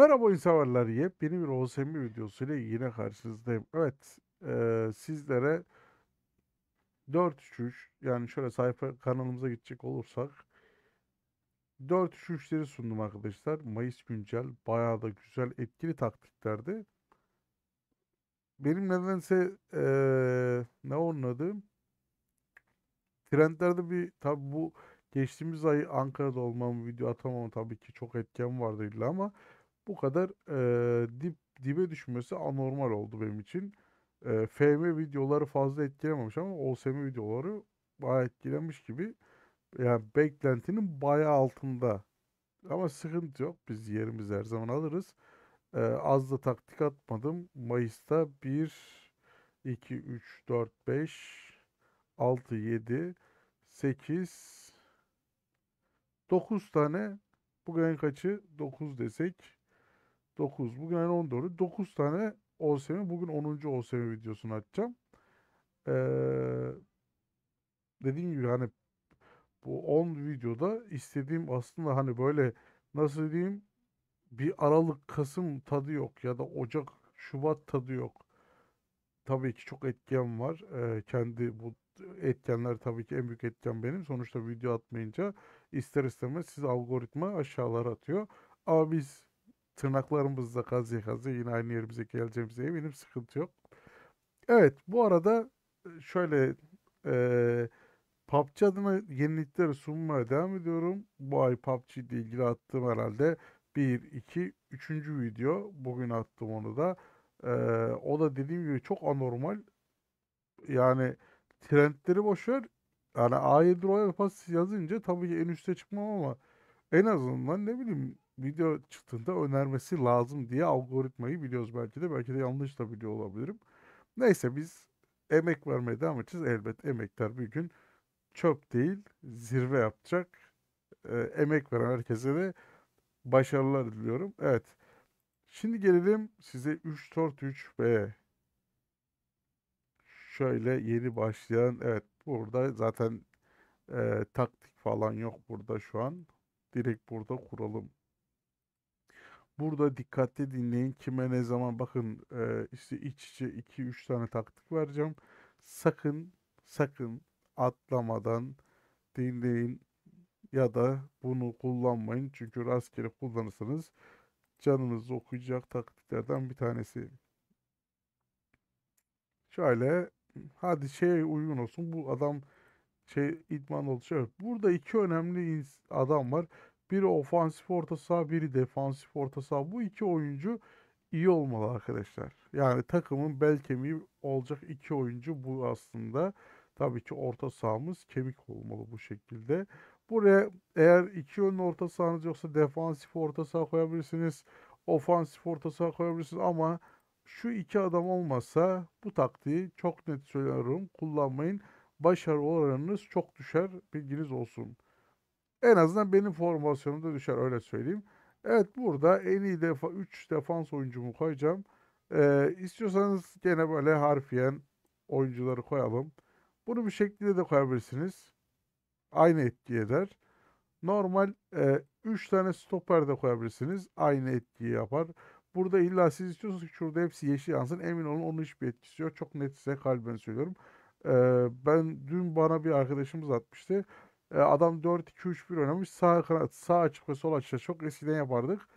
Merhaba oyun severler. Yepyeni bir OSM ile yine karşınızdayım. Evet e, sizlere 4-3-3 yani şöyle sayfa kanalımıza gidecek olursak 4-3-3'leri sundum arkadaşlar. Mayıs güncel bayağı da güzel etkili taktiklerdi. Benim nedense e, ne onun Trendlerde bir tabi bu geçtiğimiz ay Ankara'da olmam video atamam tabii ki çok etken vardı illa ama bu kadar e, dip dibe düşmesi anormal oldu benim için. E, FM videoları fazla etkilememiş ama OSM videoları bayağı etkilenmiş gibi. Yani beklentinin bayağı altında. Ama sıkıntı yok. Biz yerimizi her zaman alırız. E, az da taktik atmadım. Mayıs'ta 1, 2, 3, 4, 5, 6, 7, 8, 9 tane bugün kaçı? 9 desek 9. Bugün yani 10 doğru. 9 tane OSM. Bugün 10. OSM videosunu açacağım. Ee, dediğim gibi hani bu 10 videoda istediğim aslında hani böyle nasıl diyeyim bir Aralık Kasım tadı yok ya da Ocak Şubat tadı yok. Tabii ki çok etken var. Ee, kendi bu etkenler tabii ki en büyük etken benim. Sonuçta video atmayınca ister istemez siz algoritma aşağılar atıyor. Ama biz tırnaklarımızla kazıya kazıya yine aynı yerimize geleceğimize eminim sıkıntı yok. Evet bu arada e, şöyle e, PUBG adına yenilikleri sunmaya devam ediyorum. Bu ay PUBG ile ilgili attığım herhalde 1, 2, 3. video. Bugün attım onu da. E, o da dediğim gibi çok anormal. Yani trendleri boşver. Yani A7 Royal Pass yazınca tabii ki en üste çıkmam ama en azından ne bileyim video çıktığında önermesi lazım diye algoritmayı biliyoruz belki de. Belki de yanlış da biliyor olabilirim. Neyse biz emek vermeye devam edeceğiz. Elbet emekler bir gün çöp değil zirve yapacak. E, emek veren herkese de başarılar diliyorum. Evet. Şimdi gelelim size 3 4 3 ve şöyle yeni başlayan evet burada zaten e, taktik falan yok burada şu an. Direkt burada kuralım Burada dikkatli dinleyin kime ne zaman bakın e, işte iç içe 2-3 tane taktik vereceğim. Sakın sakın atlamadan dinleyin ya da bunu kullanmayın. Çünkü rastgele kullanırsanız canınızı okuyacak taktiklerden bir tanesi. Şöyle hadi şey uygun olsun bu adam şey idman olacak. Burada iki önemli adam var. Biri ofansif orta saha, biri defansif orta saha. Bu iki oyuncu iyi olmalı arkadaşlar. Yani takımın bel kemiği olacak iki oyuncu bu aslında. Tabii ki orta sahamız kemik olmalı bu şekilde. Buraya eğer iki yönlü orta sahanız yoksa defansif orta saha koyabilirsiniz. Ofansif orta saha koyabilirsiniz ama şu iki adam olmasa bu taktiği çok net söylüyorum kullanmayın. Başarı oranınız çok düşer bilginiz olsun. En azından benim formasyonumda düşer öyle söyleyeyim. Evet burada en iyi defa 3 defans oyuncumu koyacağım. Ee, istiyorsanız gene böyle harfiyen oyuncuları koyalım. Bunu bir şekilde de koyabilirsiniz. Aynı etki eder. Normal 3 e, tane stoper de koyabilirsiniz. Aynı etkiyi yapar. Burada illa siz istiyorsanız ki şurada hepsi yeşil yansın. Emin olun onun hiçbir etkisi yok. Çok net size kalben söylüyorum. E, ben dün bana bir arkadaşımız atmıştı. E, adam 4-2-3-1 oynamış. Sağ sağ açık ve sol açığa çok eskiden yapardık.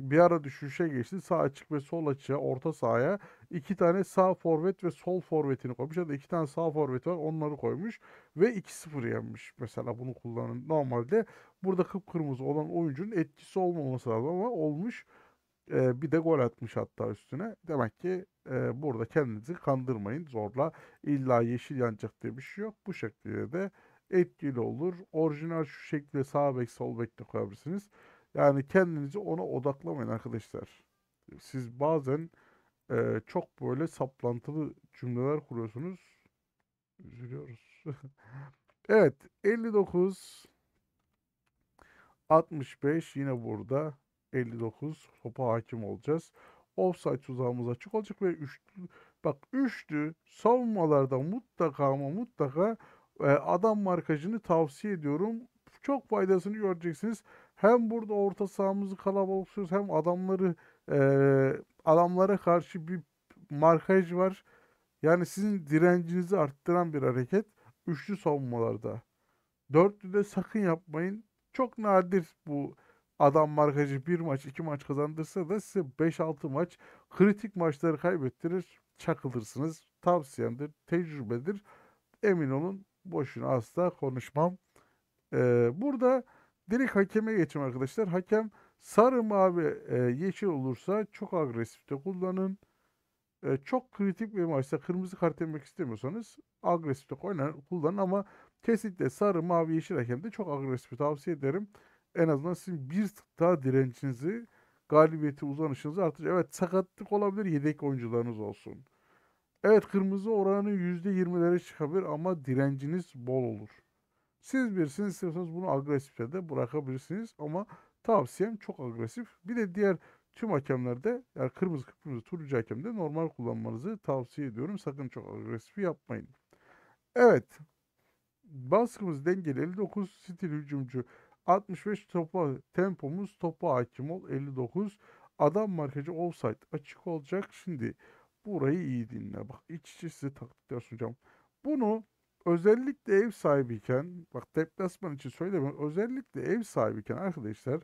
Bir ara düşüşe geçti. Sağ açık ve sol açığa, orta sahaya iki tane sağ forvet ve sol forvetini koymuş. Ya da iki tane sağ forvet var onları koymuş. Ve 2-0 yenmiş mesela bunu kullanın. Normalde burada kıpkırmızı olan oyuncunun etkisi olmaması lazım ama olmuş. E, bir de gol atmış hatta üstüne. Demek ki e, burada kendinizi kandırmayın. Zorla illa yeşil yanacak diye bir şey yok. Bu şekilde de etkili olur. Orijinal şu şekilde sağ bek sol bek de koyabilirsiniz. Yani kendinizi ona odaklamayın arkadaşlar. Siz bazen e, çok böyle saplantılı cümleler kuruyorsunuz. Üzülüyoruz. evet 59 65 yine burada 59 topa hakim olacağız. Offside tuzağımız açık olacak ve üçlü bak üçlü savunmalarda mutlaka ama mutlaka ee, adam markajını tavsiye ediyorum. Çok faydasını göreceksiniz. Hem burada orta sahamızı kalabalık tutuyoruz hem adamları e, adamlara karşı bir markaj var. Yani sizin direncinizi arttıran bir hareket. Üçlü savunmalarda. Dörtlü de sakın yapmayın. Çok nadir bu adam markajı bir maç iki maç kazandırsa da size 5-6 maç kritik maçları kaybettirir. Çakılırsınız. Tavsiyemdir, tecrübedir. Emin olun boşuna asla konuşmam. Ee, burada direkt hakeme geçim arkadaşlar. Hakem sarı, mavi, e, yeşil olursa çok agresifte kullanın. E, çok kritik bir maçta kırmızı kart yemek istemiyorsanız agresifte oynayın, kullanın ama kesinlikle sarı, mavi, yeşil hakemde çok agresif tavsiye ederim. En azından sizin bir tık daha direncinizi galibiyeti uzanışınızı artıracak. Evet sakatlık olabilir yedek oyuncularınız olsun. Evet kırmızı oranı %20'lere çıkabilir ama direnciniz bol olur. Siz bilirsiniz, isterseniz bunu agresifte de bırakabilirsiniz ama tavsiyem çok agresif. Bir de diğer tüm hakemlerde yani kırmızı kırmızı turuncu hakemde normal kullanmanızı tavsiye ediyorum. Sakın çok agresif yapmayın. Evet. Baskımız dengeli 59 stil hücumcu 65 topa tempomuz topa hakim ol 59 adam markacı offside açık olacak. Şimdi Burayı iyi dinle. Bak iç içe size taktikler sunacağım. Bunu özellikle ev sahibiyken bak deplasman için söylemiyorum. Özellikle ev sahibiyken arkadaşlar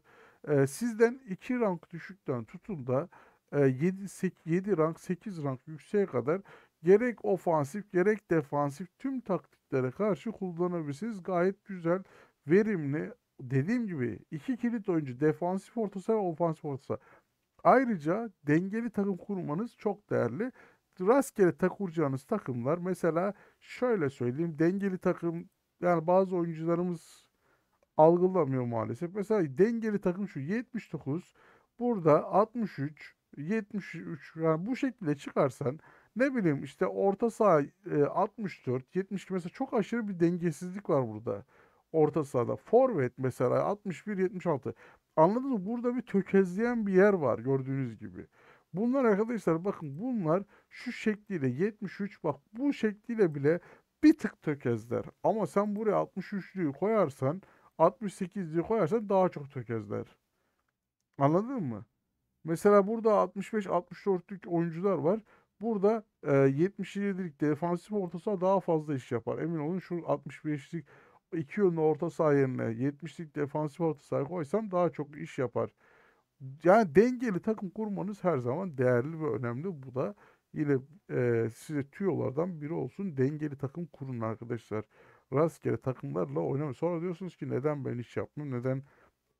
e, sizden 2 rank düşükten tutun da e, 7, 8, 7 rank 8 rank yükseğe kadar gerek ofansif gerek defansif tüm taktiklere karşı kullanabilirsiniz. Gayet güzel, verimli. Dediğim gibi iki kilit oyuncu defansif orta saha ve ofansif orta saha. Ayrıca dengeli takım kurmanız çok değerli. Rastgele kuracağınız takımlar mesela şöyle söyleyeyim dengeli takım yani bazı oyuncularımız algılamıyor maalesef. Mesela dengeli takım şu 79 burada 63 73 yani bu şekilde çıkarsan ne bileyim işte orta saha e, 64 72 mesela çok aşırı bir dengesizlik var burada orta sahada. Forvet mesela 61 76. Anladınız mı? Burada bir tökezleyen bir yer var gördüğünüz gibi. Bunlar arkadaşlar bakın bunlar şu şekliyle 73 bak bu şekliyle bile bir tık tökezler. Ama sen buraya 63'lüyü koyarsan 68'liyi koyarsan daha çok tökezler. Anladın mı? Mesela burada 65-64'lük oyuncular var. Burada e, 77'lik defansif ortası daha fazla iş yapar. Emin olun şu 65'lik iki yönlü orta saha yerine 70'lik defansif orta saha koysam daha çok iş yapar. Yani dengeli takım kurmanız her zaman değerli ve önemli. Bu da yine e, size tüyolardan biri olsun. Dengeli takım kurun arkadaşlar. Rastgele takımlarla oynamayın. Sonra diyorsunuz ki neden ben iş yapmıyorum? Neden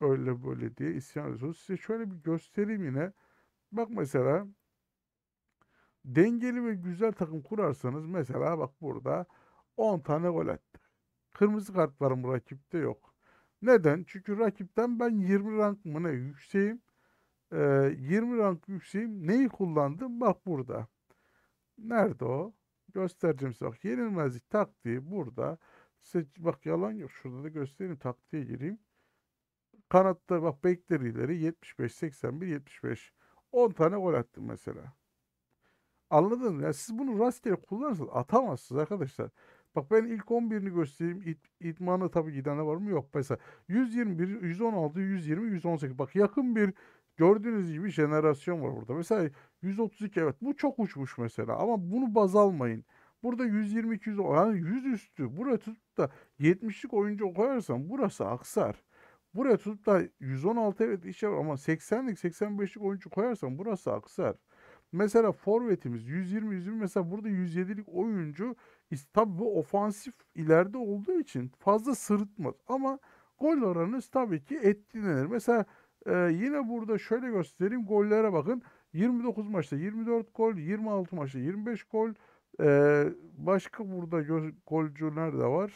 öyle böyle diye isyan ediyorsunuz. Size şöyle bir göstereyim yine. Bak mesela dengeli ve güzel takım kurarsanız mesela bak burada 10 tane gol attı. Kırmızı kartlarım rakipte yok. Neden? Çünkü rakipten ben 20 rank mı ne yükseğim. Ee, 20 rank yükseğim. Neyi kullandım? Bak burada. Nerede o? Göstereceğim size. Bak yenilmezlik taktiği burada. Size, bak yalan yok. Şurada da göstereyim. Taktiğe gireyim. Kanatta bak bekler ileri 75, 81, 75. 10 tane gol attım mesela. Anladın mı? Yani siz bunu rastgele kullanırsanız atamazsınız arkadaşlar. Bak ben ilk 11'ini göstereyim. İd, idmana tabii gidene var mı? Yok. Mesela 121, 116, 120, 118. Bak yakın bir gördüğünüz gibi jenerasyon var burada. Mesela 132 evet bu çok uçmuş mesela ama bunu baz almayın. Burada 122 100 yani 100 üstü buraya tutup da 70'lik oyuncu koyarsan burası aksar. Buraya tutup da 116 evet işe var ama 80'lik 85'lik oyuncu koyarsan burası aksar. Mesela forvetimiz 120 120 mesela burada 107'lik oyuncu Tabii bu ofansif ileride olduğu için fazla sırıtmaz. Ama gol oranınız tabii ki etkilenir. Mesela e, yine burada şöyle göstereyim gollere bakın. 29 maçta 24 gol, 26 maçta 25 gol. E, başka burada golcüler de var.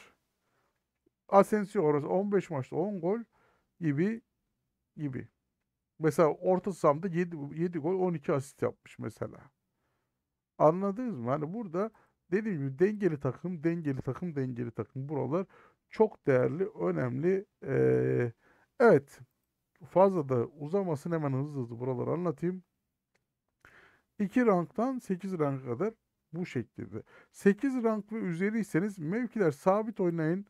Asensio orası 15 maçta 10 gol gibi gibi. Mesela orta sahamda 7, 7 gol 12 asist yapmış mesela. Anladınız mı? Hani burada Dediğim gibi dengeli takım, dengeli takım, dengeli takım. Buralar çok değerli, önemli. Ee, evet. Fazla da uzamasın hemen hızlı hızlı buraları anlatayım. 2 ranktan 8 rank kadar bu şekilde. 8 rank ve üzeriyseniz mevkiler sabit oynayın.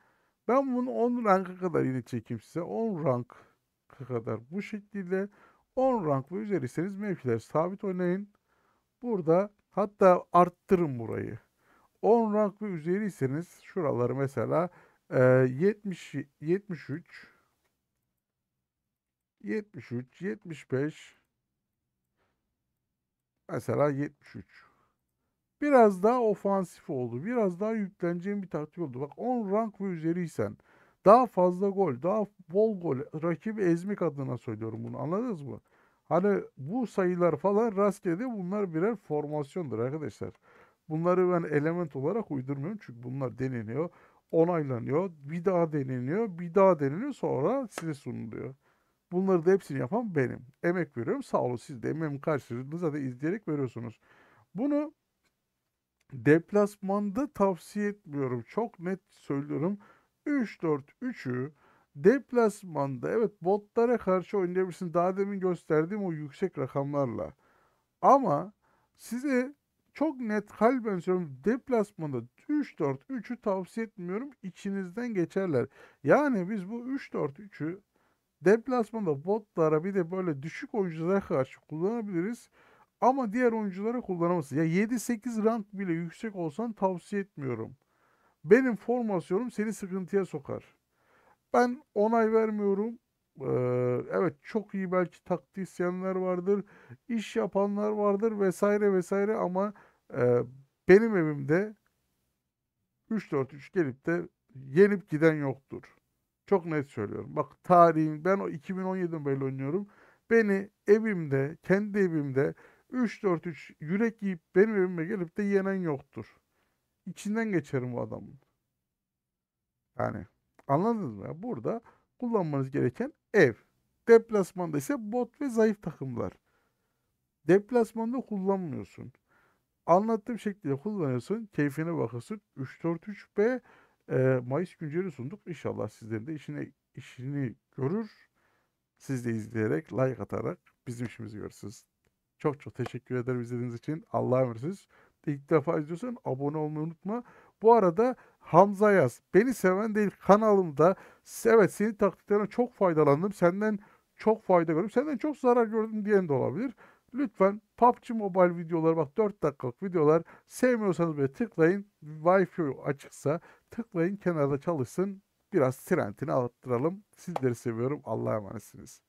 Ben bunu 10 ranka kadar yine çekeyim size. 10 rank kadar bu şekilde. 10 rank ve üzeriyseniz mevkiler sabit oynayın. Burada hatta arttırın burayı. 10 rank ve üzeriyseniz şuraları mesela e, 70 73 73 75 mesela 73 biraz daha ofansif oldu. Biraz daha yükleneceğin bir taktik oldu. Bak 10 rank ve üzeriysen daha fazla gol, daha bol gol rakibi ezmek adına söylüyorum bunu. Anladınız mı? Hani bu sayılar falan rastgele bunlar birer formasyondur arkadaşlar. Bunları ben element olarak uydurmuyorum çünkü bunlar deneniyor, onaylanıyor, bir daha deneniyor, bir daha deneniyor sonra size sunuluyor. Bunları da hepsini yapan benim. Emek veriyorum sağ olun siz de emeğimi karşılığını zaten izleyerek veriyorsunuz. Bunu deplasmanda tavsiye etmiyorum. Çok net söylüyorum. 3-4-3'ü deplasmanda evet botlara karşı oynayabilirsin. Daha demin gösterdiğim o yüksek rakamlarla. Ama size çok net kalben söylüyorum deplasmanda 3-4-3'ü tavsiye etmiyorum. İçinizden geçerler. Yani biz bu 3-4-3'ü deplasmanda botlara bir de böyle düşük oyunculara karşı kullanabiliriz. Ama diğer oyunculara kullanamazsın. Ya 7-8 rank bile yüksek olsan tavsiye etmiyorum. Benim formasyonum seni sıkıntıya sokar. Ben onay vermiyorum. Ee, evet çok iyi belki taktisyenler vardır, iş yapanlar vardır vesaire vesaire ama ee, benim evimde 3-4-3 gelip de yenip giden yoktur. Çok net söylüyorum. Bak tarihin ben o 2017'den böyle oynuyorum. Beni evimde, kendi evimde 3-4-3 yürek yiyip benim evime gelip de yenen yoktur. İçinden geçerim bu adamın. Yani anladınız mı? Burada kullanmanız gereken ev. Deplasmanda ise bot ve zayıf takımlar. Deplasmanda kullanmıyorsun anlattığım şekilde kullanırsın. Keyfine bakırsın. 343 b e, Mayıs günceli sunduk. İnşallah sizlerin de işine, işini görür. Siz de izleyerek, like atarak bizim işimizi görürsünüz. Çok çok teşekkür ederim izlediğiniz için. Allah'a emanetsiniz. İlk defa izliyorsan abone olmayı unutma. Bu arada Hamza Yaz. Beni seven değil kanalımda. Evet senin taktiklerine çok faydalandım. Senden çok fayda gördüm. Senden çok zarar gördüm diyen de olabilir. Lütfen PUBG Mobile videoları bak 4 dakikalık videolar sevmiyorsanız böyle tıklayın. Wi-Fi açıksa tıklayın kenarda çalışsın. Biraz trendini arttıralım. Sizleri seviyorum. Allah'a emanetsiniz.